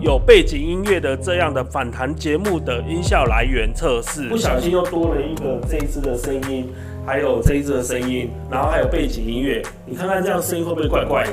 有背景音乐的这样的反弹节目的音效来源测试，不小心又多了一个这一支的声音，还有这一支的声音，然后还有背景音乐，你看看这样声音会不会怪怪的？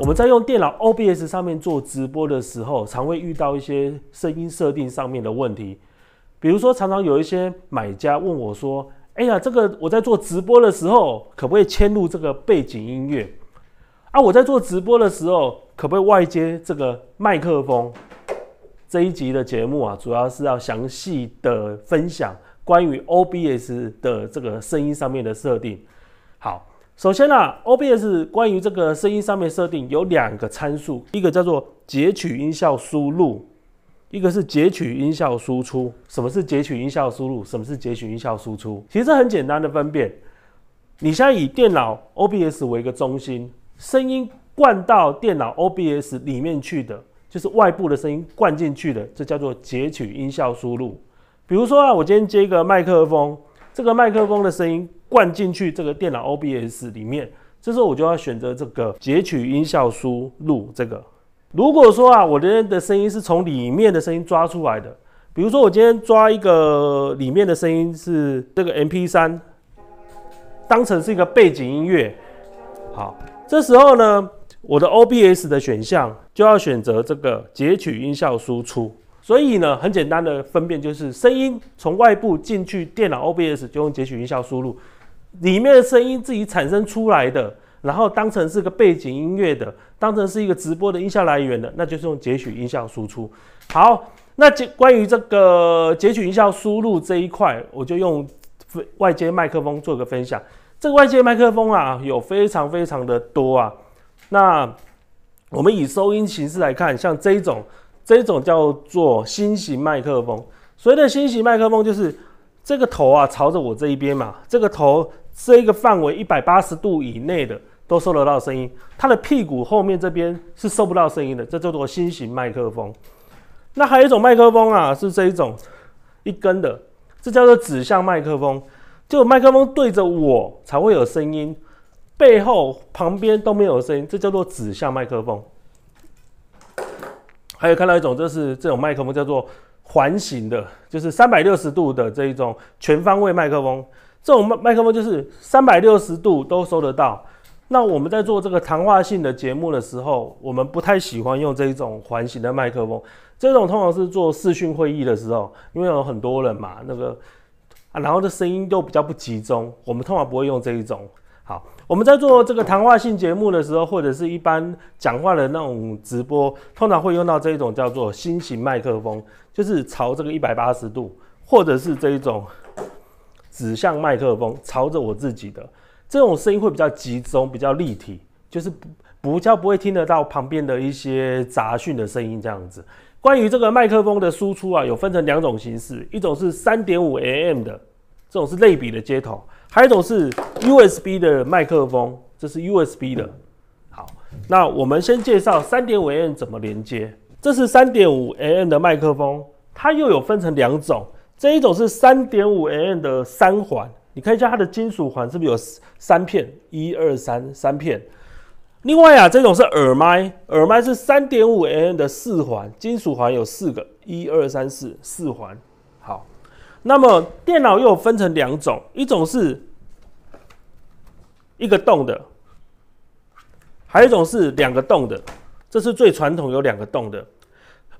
我们在用电脑 OBS 上面做直播的时候，常会遇到一些声音设定上面的问题，比如说常常有一些买家问我说：“哎呀，这个我在做直播的时候，可不可以嵌入这个背景音乐？”啊，我在做直播的时候。可不可以外接这个麦克风？这一集的节目啊，主要是要详细的分享关于 OBS 的这个声音上面的设定。好，首先呢，OBS 关于这个声音上面设定有两个参数，一个叫做截取音效输入，一个是截取音效输出。什么是截取音效输入？什么是截取音效输出？其实很简单的分辨，你现在以电脑 OBS 为一个中心，声音。灌到电脑 OBS 里面去的，就是外部的声音灌进去的，这叫做截取音效输入。比如说啊，我今天接一个麦克风，这个麦克风的声音灌进去这个电脑 OBS 里面，这时候我就要选择这个截取音效输入这个。如果说啊，我今天的声音是从里面的声音抓出来的，比如说我今天抓一个里面的声音是这个 MP 三，当成是一个背景音乐。好，这时候呢。我的 OBS 的选项就要选择这个截取音效输出，所以呢，很简单的分辨就是声音从外部进去电脑 OBS 就用截取音效输入，里面的声音自己产生出来的，然后当成是个背景音乐的，当成是一个直播的音效来源的，那就是用截取音效输出。好，那关关于这个截取音效输入这一块，我就用外接麦克风做个分享。这个外接麦克风啊，有非常非常的多啊。那我们以收音形式来看，像这种这种叫做新型麦克风。所谓的新型麦克风，就是这个头啊，朝着我这一边嘛。这个头这一个范围一百八十度以内的都收得到声音，它的屁股后面这边是收不到声音的。这叫做新型麦克风。那还有一种麦克风啊，是这一种一根的，这叫做指向麦克风，就麦克风对着我才会有声音。背后旁边都没有声音，这叫做指向麦克风。还有看到一种，就是这种麦克风叫做环形的，就是三百六十度的这一种全方位麦克风。这种麦克麦克风就是三百六十度都收得到。那我们在做这个谈话性的节目的时候，我们不太喜欢用这一种环形的麦克风。这种通常是做视讯会议的时候，因为有很多人嘛，那个啊，然后的声音又比较不集中，我们通常不会用这一种。我们在做这个谈话性节目的时候，或者是一般讲话的那种直播，通常会用到这一种叫做新型麦克风，就是朝这个一百八十度，或者是这一种指向麦克风，朝着我自己的，这种声音会比较集中，比较立体，就是不较不会听得到旁边的一些杂讯的声音这样子。关于这个麦克风的输出啊，有分成两种形式，一种是三点五 a m 的，这种是类比的接头。还有一种是 USB 的麦克风，这是 USB 的。好，那我们先介绍三点五 N 怎么连接。这是三点五 N 的麦克风，它又有分成两种。这一种是三点五 N 的三环，你看一下它的金属环是不是有三片，一二三，三片。另外啊，这种是耳麦，耳麦是三点五 N 的四环，金属环有四个，一二三四，四环。那么电脑又分成两种，一种是一个洞的，还有一种是两个洞的，这是最传统有两个洞的。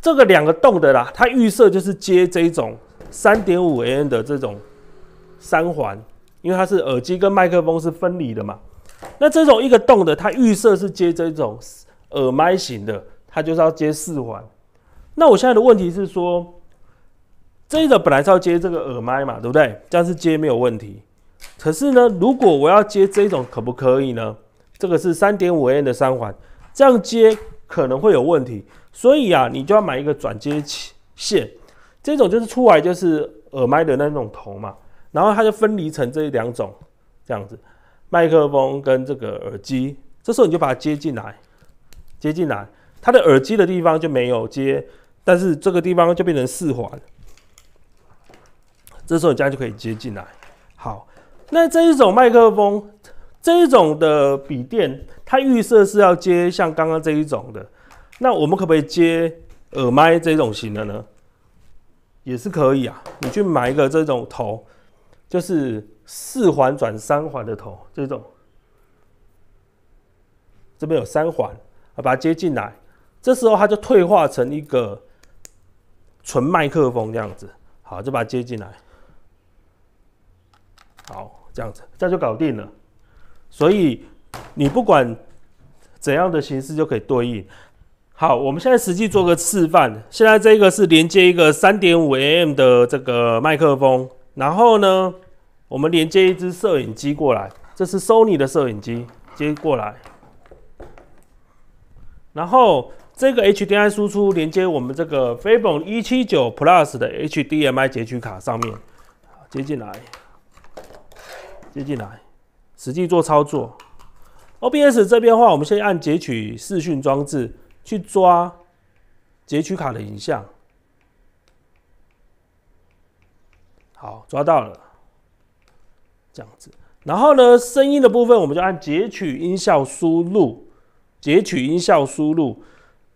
这个两个洞的啦，它预设就是接这种三点五 n 的这种三环，因为它是耳机跟麦克风是分离的嘛。那这种一个洞的，它预设是接这种耳麦型的，它就是要接四环。那我现在的问题是说。这一本来是要接这个耳麦嘛，对不对？这样是接没有问题。可是呢，如果我要接这一种，可不可以呢？这个是三点五 N 的三环，这样接可能会有问题。所以啊，你就要买一个转接线。这种就是出来就是耳麦的那种头嘛，然后它就分离成这两种这样子，麦克风跟这个耳机。这时候你就把它接进来，接进来，它的耳机的地方就没有接，但是这个地方就变成四环。这时候你这样就可以接进来。好，那这一种麦克风，这一种的笔电，它预设是要接像刚刚这一种的。那我们可不可以接耳麦这种型的呢？也是可以啊。你去买一个这种头，就是四环转三环的头这种。这边有三环，啊，把它接进来。这时候它就退化成一个纯麦克风这样子。好，就把它接进来。好，这样子，这样就搞定了。所以你不管怎样的形式，就可以对应。好，我们现在实际做个示范。现在这个是连接一个三点五 mm 的这个麦克风，然后呢，我们连接一支摄影机过来，这是 Sony 的摄影机接过来，然后这个 h d i 输出连接我们这个飞本一七九 Plus 的 HDMI 截取卡上面，接进来。接进来，实际做操作。OBS 这边的话，我们先按截取视讯装置去抓截取卡的影像，好抓到了，这样子。然后呢，声音的部分我们就按截取音效输入，截取音效输入。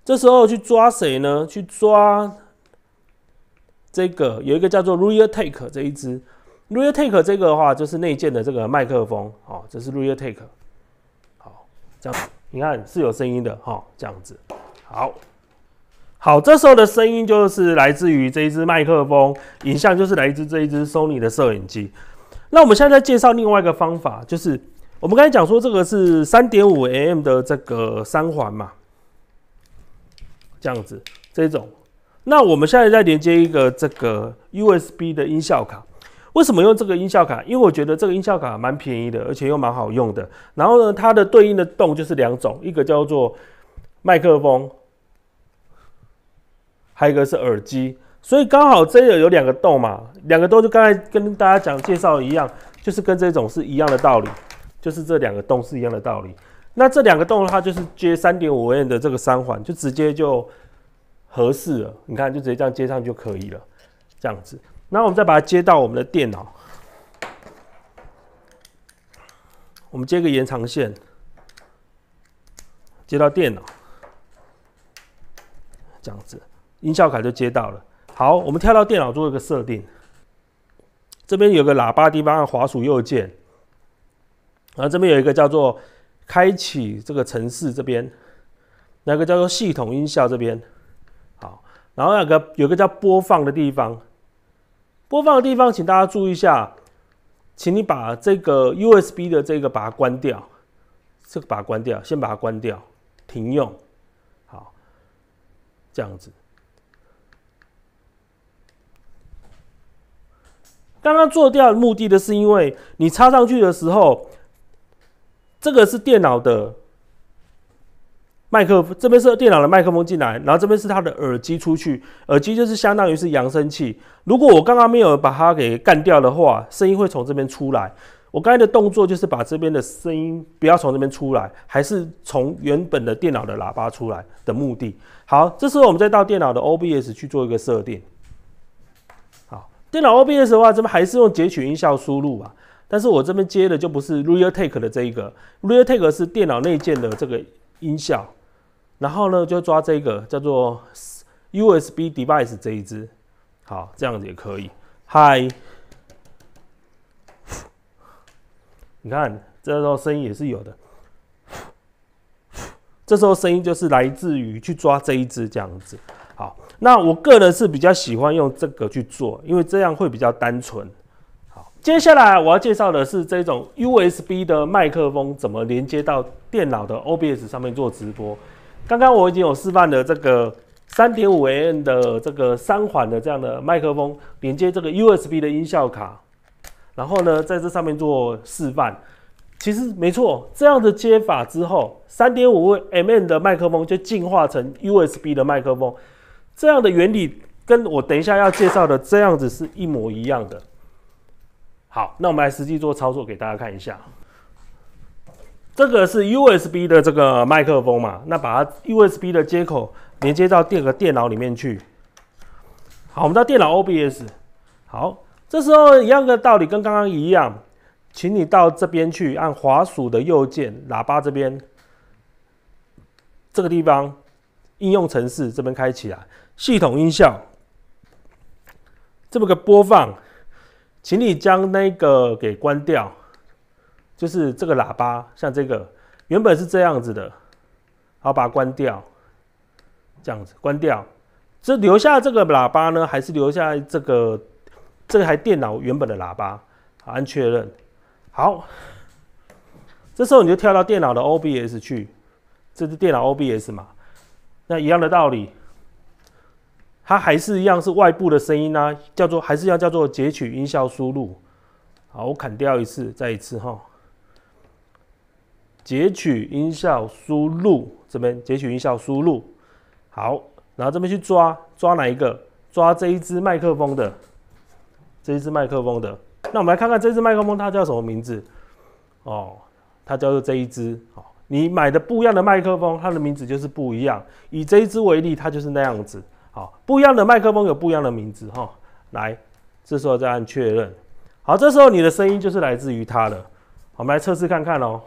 这时候去抓谁呢？去抓这个有一个叫做 Rear Take 这一支。r e a l Take 这个的话就是内建的这个麦克风，好，这是 r e a l Take，好，这样你看是有声音的哈，这样子，好好，这时候的声音就是来自于这一支麦克风，影像就是来自这一支 Sony 的摄影机。那我们现在在介绍另外一个方法，就是我们刚才讲说这个是三点五 mm 的这个三环嘛，这样子这种，那我们现在再连接一个这个 USB 的音效卡。为什么用这个音效卡？因为我觉得这个音效卡蛮便宜的，而且又蛮好用的。然后呢，它的对应的洞就是两种，一个叫做麦克风，还有一个是耳机。所以刚好这个有两个洞嘛，两个洞就刚才跟大家讲介绍一样，就是跟这种是一样的道理，就是这两个洞是一样的道理。那这两个洞的话，就是接三点五 N 的这个三环，就直接就合适了。你看，就直接这样接上就可以了，这样子。那我们再把它接到我们的电脑，我们接个延长线，接到电脑，这样子音效卡就接到了。好，我们跳到电脑做一个设定。这边有个喇叭地方，按滑鼠右键，然后这边有一个叫做开启这个程式这边，那个叫做系统音效这边，好，然后那个有个叫播放的地方。播放的地方，请大家注意一下，请你把这个 USB 的这个把它关掉，这个把它关掉，先把它关掉，停用，好，这样子。刚刚做掉目的的是因为你插上去的时候，这个是电脑的。麦克，这边是电脑的麦克风进来，然后这边是它的耳机出去。耳机就是相当于是扬声器。如果我刚刚没有把它给干掉的话，声音会从这边出来。我刚才的动作就是把这边的声音不要从这边出来，还是从原本的电脑的喇叭出来的目的。好，这时候我们再到电脑的 OBS 去做一个设定。好，电脑 OBS 的话，这边还是用截取音效输入吧。但是我这边接的就不是 Realtek 的这一个，Realtek 是电脑内建的这个音效。然后呢，就抓这个叫做 USB device 这一支，好，这样子也可以。嗨，你看，这时候声音也是有的。这时候声音就是来自于去抓这一只这样子。好，那我个人是比较喜欢用这个去做，因为这样会比较单纯。好，接下来我要介绍的是这种 USB 的麦克风怎么连接到电脑的 OBS 上面做直播。刚刚我已经有示范了，这个三点五 m 的这个三环的这样的麦克风连接这个 USB 的音效卡，然后呢在这上面做示范。其实没错，这样的接法之后，三点五 m 的麦克风就进化成 USB 的麦克风，这样的原理跟我等一下要介绍的这样子是一模一样的。好，那我们来实际做操作给大家看一下。这个是 USB 的这个麦克风嘛？那把它 USB 的接口连接到第二个电脑里面去。好，我们到电脑 OBS。好，这时候一样的道理跟刚刚一样，请你到这边去按滑鼠的右键，喇叭这边这个地方应用程式这边开启啊，系统音效这么个播放，请你将那个给关掉。就是这个喇叭，像这个原本是这样子的，好，把它关掉，这样子关掉，这留下这个喇叭呢，还是留下这个这台电脑原本的喇叭？按确认，好，这时候你就跳到电脑的 OBS 去，这是电脑 OBS 嘛，那一样的道理，它还是一样是外部的声音啊，叫做还是要叫做截取音效输入，好，我砍掉一次，再一次哈。截取音效输入这边，截取音效输入好，然后这边去抓抓哪一个？抓这一支麦克风的，这一支麦克风的。那我们来看看这支麦克风它叫什么名字？哦，它叫做这一支。哦，你买的不一样的麦克风，它的名字就是不一样。以这一支为例，它就是那样子。好，不一样的麦克风有不一样的名字哈。来，这时候再按确认。好，这时候你的声音就是来自于它的。我们来测试看看哦。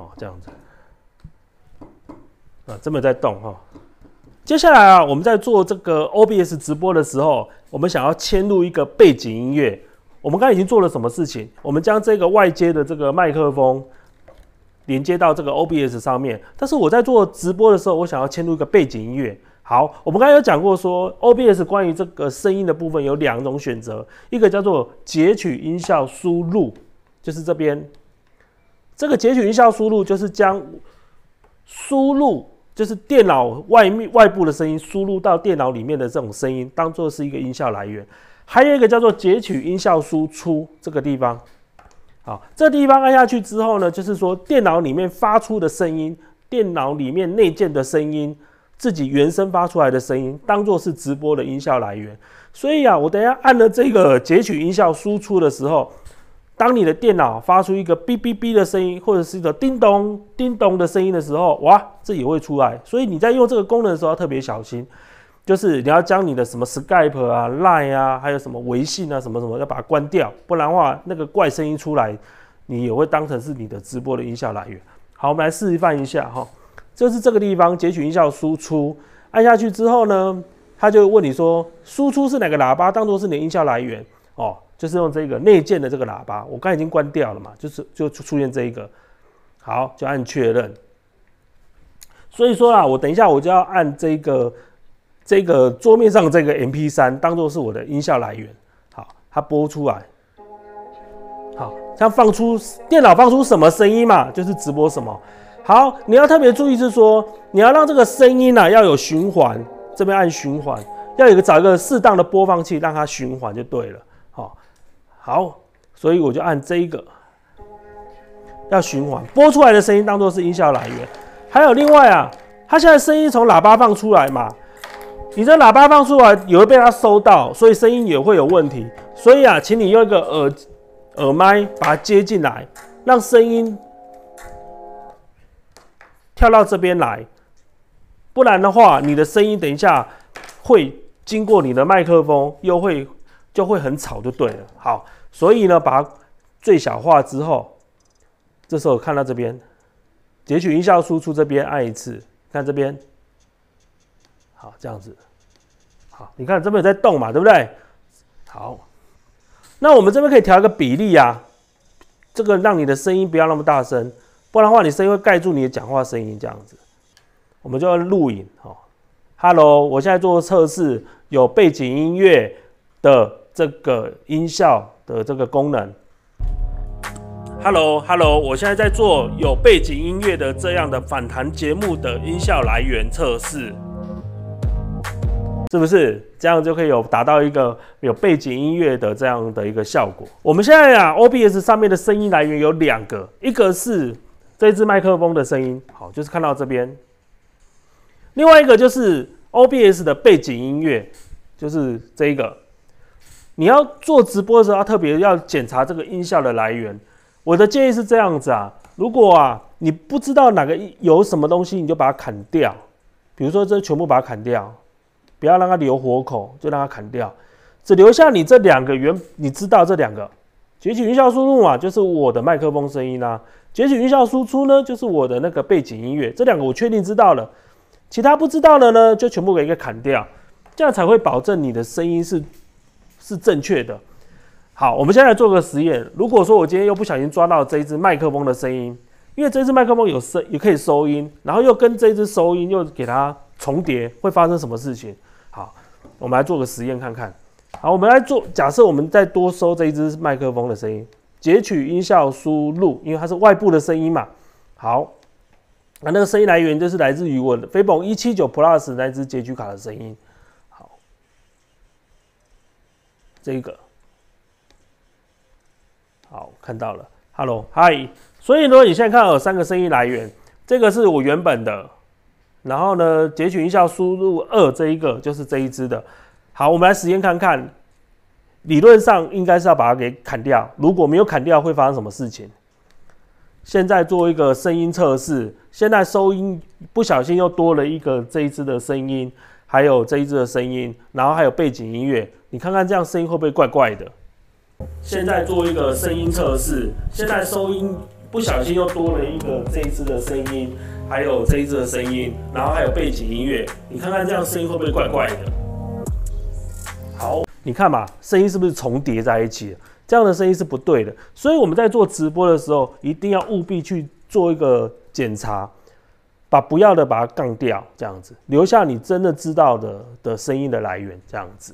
哦，这样子，啊，真么在动哈。接下来啊，我们在做这个 OBS 直播的时候，我们想要嵌入一个背景音乐。我们刚才已经做了什么事情？我们将这个外接的这个麦克风连接到这个 OBS 上面。但是我在做直播的时候，我想要嵌入一个背景音乐。好，我们刚刚有讲过说，OBS 关于这个声音的部分有两种选择，一个叫做截取音效输入，就是这边。这个截取音效输入就是将输入就是电脑外面外部的声音输入到电脑里面的这种声音当做是一个音效来源，还有一个叫做截取音效输出这个地方。好，这地方按下去之后呢，就是说电脑里面发出的声音，电脑里面内建的声音，自己原声发出来的声音，当做是直播的音效来源。所以啊，我等下按了这个截取音效输出的时候。当你的电脑发出一个哔哔哔的声音，或者是一个叮咚叮咚的声音的时候，哇，这也会出来。所以你在用这个功能的时候要特别小心，就是你要将你的什么 Skype 啊、Line 啊，还有什么微信啊、什么什么，要把它关掉，不然的话那个怪声音出来，你也会当成是你的直播的音效来源。好，我们来示范一下哈，就是这个地方截取音效输出，按下去之后呢，他就问你说，输出是哪个喇叭，当做是你的音效来源哦。就是用这个内建的这个喇叭，我刚已经关掉了嘛，就是就出出现这一个，好，就按确认。所以说啦，我等一下我就要按这个这个桌面上这个 M P 三当做是我的音效来源，好，它播出来，好，它放出电脑放出什么声音嘛，就是直播什么。好，你要特别注意是说，你要让这个声音呢要有循环，这边按循环，要有个找一个适当的播放器让它循环就对了。好，所以我就按这一个，要循环播出来的声音当做是音效来源。还有另外啊，它现在声音从喇叭放出来嘛，你这喇叭放出来也会被它收到，所以声音也会有问题。所以啊，请你用一个耳耳麦把它接进来，让声音跳到这边来，不然的话，你的声音等一下会经过你的麦克风又会。就会很吵，就对了。好，所以呢，把它最小化之后，这时候看到这边，截取音效输出这边按一次，看这边，好这样子，好，你看这边有在动嘛，对不对？好，那我们这边可以调一个比例啊，这个让你的声音不要那么大声，不然的话你声音会盖住你的讲话声音这样子。我们就要录影哦，Hello，我现在做测试，有背景音乐的。这个音效的这个功能，Hello Hello，我现在在做有背景音乐的这样的反弹节目的音效来源测试，是不是？这样就可以有达到一个有背景音乐的这样的一个效果。我们现在啊，OBS 上面的声音来源有两个，一个是这支麦克风的声音，好，就是看到这边；另外一个就是 OBS 的背景音乐，就是这一个。你要做直播的时候，要特别要检查这个音效的来源。我的建议是这样子啊，如果啊你不知道哪个有什么东西，你就把它砍掉。比如说，这全部把它砍掉，不要让它留活口，就让它砍掉，只留下你这两个原你知道这两个截取音效输入嘛，就是我的麦克风声音啦。截取音效输出呢，就是我的那个背景音乐。这两个我确定知道了，其他不知道的呢，就全部给一个砍掉，这样才会保证你的声音是。是正确的。好，我们现在来做个实验。如果说我今天又不小心抓到这一只麦克风的声音，因为这只麦克风有声，也可以收音，然后又跟这只收音又给它重叠，会发生什么事情？好，我们来做个实验看看。好，我们来做，假设我们再多收这一只麦克风的声音，截取音效输入，因为它是外部的声音嘛。好，那那个声音来源就是来自于我的飞榜一七九 plus 那支截取卡的声音。这个，好，看到了，Hello，Hi，所以呢，你现在看到三个声音来源，这个是我原本的，然后呢，截取音效输入二，这一个就是这一支的，好，我们来实验看看，理论上应该是要把它给砍掉，如果没有砍掉，会发生什么事情？现在做一个声音测试，现在收音不小心又多了一个这一支的声音，还有这一支的声音，然后还有背景音乐。你看看这样声音会不会怪怪的？现在做一个声音测试。现在收音不小心又多了一个这一支的声音，还有这一支的声音，然后还有背景音乐。你看看这样声音会不会怪怪的？好，你看嘛，声音是不是重叠在一起？这样的声音是不对的。所以我们在做直播的时候，一定要务必去做一个检查，把不要的把它杠掉，这样子留下你真的知道的的声音的来源，这样子。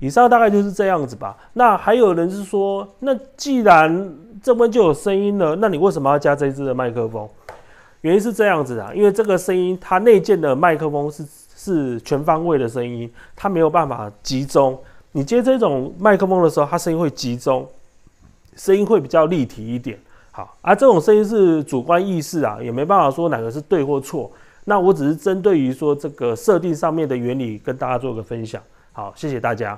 以上大概就是这样子吧。那还有人是说，那既然这边就有声音了，那你为什么要加这支的麦克风？原因是这样子的，因为这个声音它内建的麦克风是是全方位的声音，它没有办法集中。你接这种麦克风的时候，它声音会集中，声音会比较立体一点。好，而这种声音是主观意识啊，也没办法说哪个是对或错。那我只是针对于说这个设定上面的原理跟大家做个分享。好，谢谢大家。